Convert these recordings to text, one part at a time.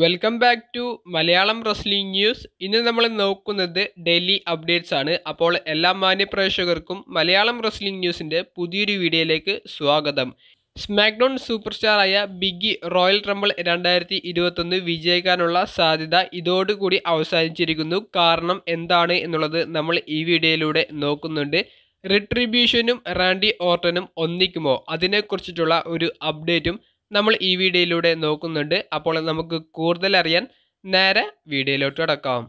welcome back to Malayalam wrestling news ഇന്ന് നമ്മൾ നോക്കുന്നത് ഡെയിലി അപ്ഡേറ്റ്സ് ആണ് അപ്പോൾ എല്ലാ മാന്യപ്രേക്ഷകർക്കും മലയാളം റെസ്ലിംഗ് ന്യൂസിൻ്റെ പുതിയൊരു വീഡിയോയിലേക്ക് സ്വാഗതം സ്മാക്ഡൗൺ സൂപ്പർ സ്റ്റാറായ ബിഗ്ഗി റോയൽ റംബിൾ രണ്ടായിരത്തി ഇരുപത്തൊന്ന് വിജയിക്കാനുള്ള സാധ്യത ഇതോടുകൂടി അവസാനിച്ചിരിക്കുന്നു കാരണം എന്താണ് എന്നുള്ളത് നമ്മൾ ഈ വീഡിയോയിലൂടെ നോക്കുന്നുണ്ട് റിട്രിബ്യൂഷനും റാൻഡി ഓർട്ടനും ഒന്നിക്കുമോ അതിനെക്കുറിച്ചിട്ടുള്ള ഒരു അപ്ഡേറ്റും നമ്മൾ ഈ വീഡിയോയിലൂടെ നോക്കുന്നുണ്ട് അപ്പോൾ നമുക്ക് കൂടുതൽ അറിയാൻ നേരെ വീഡിയോയിലോട്ട് കടക്കാം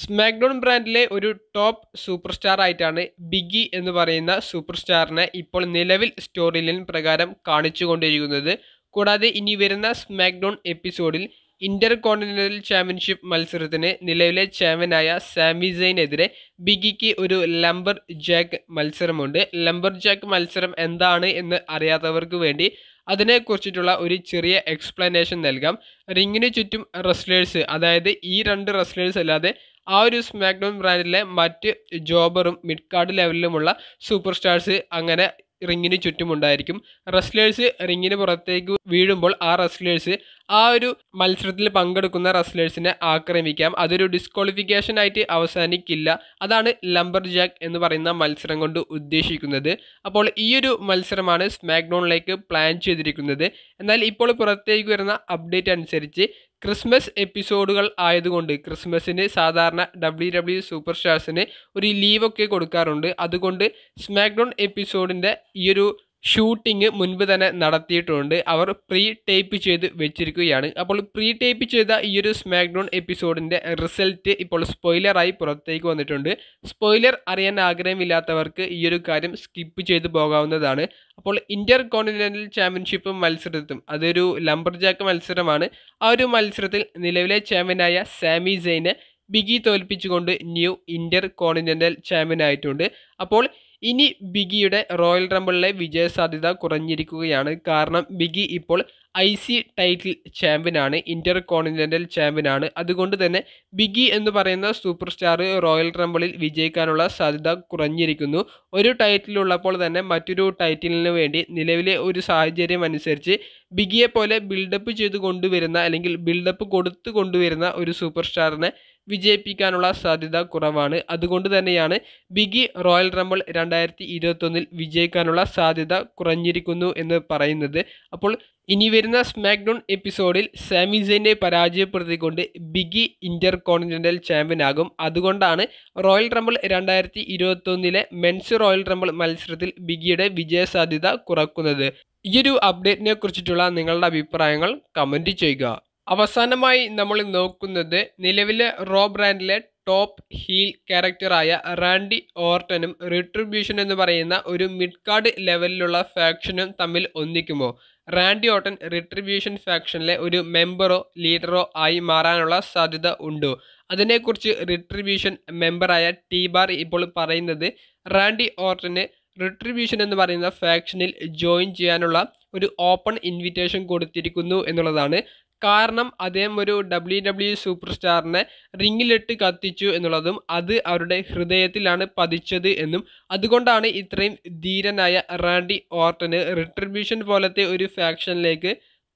സ്മാക്ഡൗൺ ബ്രാൻഡിലെ ഒരു ടോപ്പ് സൂപ്പർ സ്റ്റാർ ആയിട്ടാണ് ബിഗി എന്ന് പറയുന്ന സൂപ്പർ സ്റ്റാറിനെ ഇപ്പോൾ നിലവിൽ സ്റ്റോറി ലൈൻ പ്രകാരം കാണിച്ചു കൊണ്ടിരിക്കുന്നത് കൂടാതെ ഇനി വരുന്ന സ്മാക്ഡൗൺ എപ്പിസോഡിൽ ഇന്റർ കോണ്ടിനെൻ്റൽ ചാമ്പ്യൻഷിപ്പ് മത്സരത്തിന് നിലവിലെ ചാമ്പ്യനായ സാമി സെയിനെതിരെ ബിഗിക്ക് ഒരു ലംബർ ജാക്ക് മത്സരമുണ്ട് ലംബർ ജാക്ക് മത്സരം എന്താണ് എന്ന് അറിയാത്തവർക്ക് വേണ്ടി അതിനെക്കുറിച്ചിട്ടുള്ള ഒരു ചെറിയ എക്സ്പ്ലനേഷൻ നൽകാം റിങ്ങിന് ചുറ്റും റെസ്ലേഴ്സ് അതായത് ഈ രണ്ട് റെസ്ലേഴ്സ് അല്ലാതെ ആ ഒരു സ്മാക്ഡൗൺ ബ്രാൻഡിലെ മറ്റ് ജോബറും മിഡ് കാർഡ് ലെവലിലുമുള്ള സൂപ്പർ സ്റ്റാർസ് അങ്ങനെ റിങ്ങിന് ചുറ്റുമുണ്ടായിരിക്കും റെസ്ലേഴ്സ് റിങ്ങിന് പുറത്തേക്ക് വീഴുമ്പോൾ ആ റെസ്ലേഴ്സ് ആ ഒരു മത്സരത്തിൽ പങ്കെടുക്കുന്ന റസ്ലേഴ്സിനെ ആക്രമിക്കാം അതൊരു ഡിസ്ക്വാളിഫിക്കേഷൻ ആയിട്ട് അവസാനിക്കില്ല അതാണ് ലംബർ ജാക്ക് എന്ന് പറയുന്ന മത്സരം കൊണ്ട് ഉദ്ദേശിക്കുന്നത് അപ്പോൾ ഈ ഒരു മത്സരമാണ് സ്മാക്ഡോണിലേക്ക് പ്ലാൻ ചെയ്തിരിക്കുന്നത് എന്നാൽ ഇപ്പോൾ പുറത്തേക്ക് വരുന്ന അപ്ഡേറ്റ് അനുസരിച്ച് ക്രിസ്മസ് എപ്പിസോഡുകൾ ആയതുകൊണ്ട് ക്രിസ്മസിന് സാധാരണ ഡബ്ല്യു ഡബ്ല്യു സൂപ്പർ സ്റ്റാർസിന് ഒരു ലീവൊക്കെ കൊടുക്കാറുണ്ട് അതുകൊണ്ട് സ്മാക്ഡൗൺ എപ്പിസോഡിൻ്റെ ഈ ഒരു ഷൂട്ടിംഗ് മുൻപ് തന്നെ നടത്തിയിട്ടുണ്ട് അവർ പ്രീ ടേപ്പ് ചെയ്ത് വെച്ചിരിക്കുകയാണ് അപ്പോൾ പ്രീ ടേപ്പ് ചെയ്ത ഈ ഒരു സ്മാക്ഡൗൺ എപ്പിസോഡിൻ്റെ റിസൾട്ട് ഇപ്പോൾ സ്പോയിലറായി പുറത്തേക്ക് വന്നിട്ടുണ്ട് സ്പോയിലർ അറിയാൻ ആഗ്രഹമില്ലാത്തവർക്ക് ഈ ഒരു കാര്യം സ്കിപ്പ് ചെയ്ത് പോകാവുന്നതാണ് അപ്പോൾ ഇന്റർ കോണ്ടിനെൻ്റൽ ചാമ്പ്യൻഷിപ്പ് മത്സരത്തും അതൊരു ലംബർജാക്ക് മത്സരമാണ് ആ ഒരു മത്സരത്തിൽ നിലവിലെ ചാമ്പ്യനായ സാമി ജെയിനെ ബിഗി തോൽപ്പിച്ചുകൊണ്ട് ന്യൂ ഇന്റർ കോണ്ടിനെൻ്റൽ ചാമ്പ്യൻ ആയിട്ടുണ്ട് അപ്പോൾ ഇനി ബിഗിയുടെ റോയൽ റംബിളിലെ വിജയ സാധ്യത കുറഞ്ഞിരിക്കുകയാണ് കാരണം ബിഗി ഇപ്പോൾ ഐ സി ടൈറ്റിൽ ചാമ്പ്യനാണ് ഇന്റർ കോണ്ടിനെൻ്റൽ ചാമ്പ്യനാണ് അതുകൊണ്ട് തന്നെ ബിഗി എന്ന് പറയുന്ന സൂപ്പർ സ്റ്റാർ റോയൽ റംബിളിൽ വിജയിക്കാനുള്ള സാധ്യത കുറഞ്ഞിരിക്കുന്നു ഒരു ടൈറ്റിലുള്ളപ്പോൾ തന്നെ മറ്റൊരു ടൈറ്റിലിന് വേണ്ടി നിലവിലെ ഒരു സാഹചര്യം അനുസരിച്ച് ബിഗിയെ പോലെ ബിൽഡപ്പ് ചെയ്ത് കൊണ്ടുവരുന്ന അല്ലെങ്കിൽ ബിൽഡപ്പ് കൊടുത്തു കൊണ്ടുവരുന്ന ഒരു സൂപ്പർ സ്റ്റാറിനെ വിജയിപ്പിക്കാനുള്ള സാധ്യത കുറവാണ് അതുകൊണ്ട് തന്നെയാണ് ബിഗി റോയൽ റംബിൾ രണ്ടായിരത്തി ഇരുപത്തൊന്നിൽ വിജയിക്കാനുള്ള സാധ്യത കുറഞ്ഞിരിക്കുന്നു എന്ന് പറയുന്നത് അപ്പോൾ ഇനി വരുന്ന സ്മാക്ഡൗൺ എപ്പിസോഡിൽ സാമിസൈനെ പരാജയപ്പെടുത്തിക്കൊണ്ട് ബിഗി ഇന്റർ കോണ്ടിനെൻ്റൽ ആകും അതുകൊണ്ടാണ് റോയൽ റമ്പിൾ രണ്ടായിരത്തി ഇരുപത്തൊന്നിലെ മെൻസ് റോയൽ റമ്പിൾ മത്സരത്തിൽ ബിഗിയുടെ വിജയ സാധ്യത കുറക്കുന്നത് ഈയൊരു അപ്ഡേറ്റിനെ കുറിച്ചിട്ടുള്ള നിങ്ങളുടെ അഭിപ്രായങ്ങൾ കമൻറ്റ് ചെയ്യുക അവസാനമായി നമ്മൾ നോക്കുന്നത് നിലവിലെ റോ ബ്രാൻഡിലെ ടോപ്പ് ഹീൽ ക്യാരക്ടറായ റാൻഡി ഓർട്ടനും റിട്രിബ്യൂഷൻ എന്ന് പറയുന്ന ഒരു മിഡ് കാർഡ് ലെവലിലുള്ള ഫാക്ഷനും തമ്മിൽ ഒന്നിക്കുമോ റാൻഡി ഓർട്ടൻ റിട്രിബ്യൂഷൻ ഫാക്ഷനിലെ ഒരു മെമ്പറോ ലീഡറോ ആയി മാറാനുള്ള സാധ്യത ഉണ്ടോ അതിനെക്കുറിച്ച് റിട്രിബ്യൂഷൻ മെമ്പറായ ടി ബാർ ഇപ്പോൾ പറയുന്നത് റാൻഡി ഓർട്ടന് റിട്രിബ്യൂഷൻ എന്ന് പറയുന്ന ഫാക്ഷനിൽ ജോയിൻ ചെയ്യാനുള്ള ഒരു ഓപ്പൺ ഇൻവിറ്റേഷൻ കൊടുത്തിരിക്കുന്നു എന്നുള്ളതാണ് കാരണം അദ്ദേഹം ഒരു ഡബ്ല്യു ഡബ്ല്യു സൂപ്പർ സ്റ്റാറിനെ റിങ്ങിലിട്ട് കത്തിച്ചു എന്നുള്ളതും അത് അവരുടെ ഹൃദയത്തിലാണ് പതിച്ചത് എന്നും അതുകൊണ്ടാണ് ഇത്രയും ധീരനായ റാൻഡി ഓർട്ടന് റിട്രിബ്യൂഷൻ പോലത്തെ ഒരു ഫാക്ഷനിലേക്ക്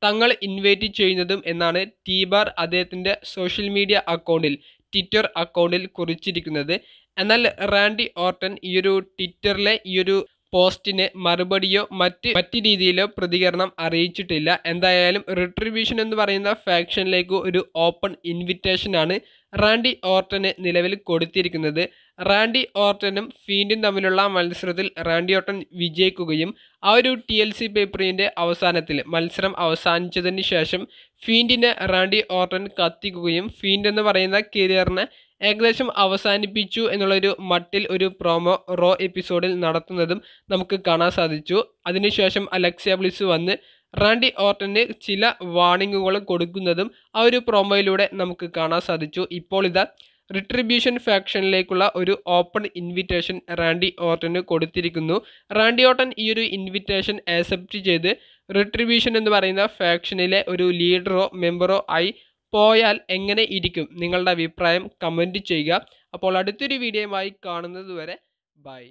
തങ്ങൾ ഇൻവൈറ്റ് ചെയ്യുന്നതും എന്നാണ് ടി ബാർ അദ്ദേഹത്തിൻ്റെ സോഷ്യൽ മീഡിയ അക്കൗണ്ടിൽ ട്വിറ്റർ അക്കൗണ്ടിൽ കുറിച്ചിരിക്കുന്നത് എന്നാൽ റാൻഡി ഓർട്ടൻ ഈയൊരു ട്വിറ്ററിലെ ഈയൊരു പോസ്റ്റിന് മറുപടിയോ മറ്റ് മറ്റ് രീതിയിലോ പ്രതികരണം അറിയിച്ചിട്ടില്ല എന്തായാലും റിട്രിബ്യൂഷൻ എന്ന് പറയുന്ന ഫാക്ഷനിലേക്ക് ഒരു ഓപ്പൺ ഇൻവിറ്റേഷനാണ് റാൻഡി ഓർട്ടന് നിലവിൽ കൊടുത്തിരിക്കുന്നത് റാൻഡി ഓർട്ടനും ഫീൻഡും തമ്മിലുള്ള മത്സരത്തിൽ റാൻഡി ഓർട്ടൻ വിജയിക്കുകയും ആ ഒരു ടി എൽ സി പേപ്പറിൻ്റെ അവസാനത്തിൽ മത്സരം അവസാനിച്ചതിന് ശേഷം ഫീൻഡിനെ റാൻഡി ഓർട്ടൻ കത്തിക്കുകയും ഫീൻഡ് എന്ന് പറയുന്ന കരിയറിനെ ഏകദേശം അവസാനിപ്പിച്ചു എന്നുള്ളൊരു മട്ടിൽ ഒരു പ്രൊമോ റോ എപ്പിസോഡിൽ നടത്തുന്നതും നമുക്ക് കാണാൻ സാധിച്ചു അതിനുശേഷം അലക്സിയ ബ്ലിസ് വന്ന് റാൻഡി ഓർട്ടന് ചില വാണിങ്ങുകൾ കൊടുക്കുന്നതും ആ ഒരു പ്രൊമോയിലൂടെ നമുക്ക് കാണാൻ സാധിച്ചു ഇപ്പോൾ ഇതാ റിട്രിബ്യൂഷൻ ഫാക്ഷനിലേക്കുള്ള ഒരു ഓപ്പൺ ഇൻവിറ്റേഷൻ റാൻഡി ഓർട്ടന് കൊടുത്തിരിക്കുന്നു റാൻഡി ഓർട്ടൻ ഈ ഒരു ഇൻവിറ്റേഷൻ ആക്സെപ്റ്റ് ചെയ്ത് റിട്രിബ്യൂഷൻ എന്ന് പറയുന്ന ഫാക്ഷനിലെ ഒരു ലീഡറോ മെമ്പറോ ആയി പോയാൽ എങ്ങനെ ഇരിക്കും നിങ്ങളുടെ അഭിപ്രായം കമൻറ്റ് ചെയ്യുക അപ്പോൾ അടുത്തൊരു വീഡിയോയുമായി കാണുന്നത് വരെ ബൈ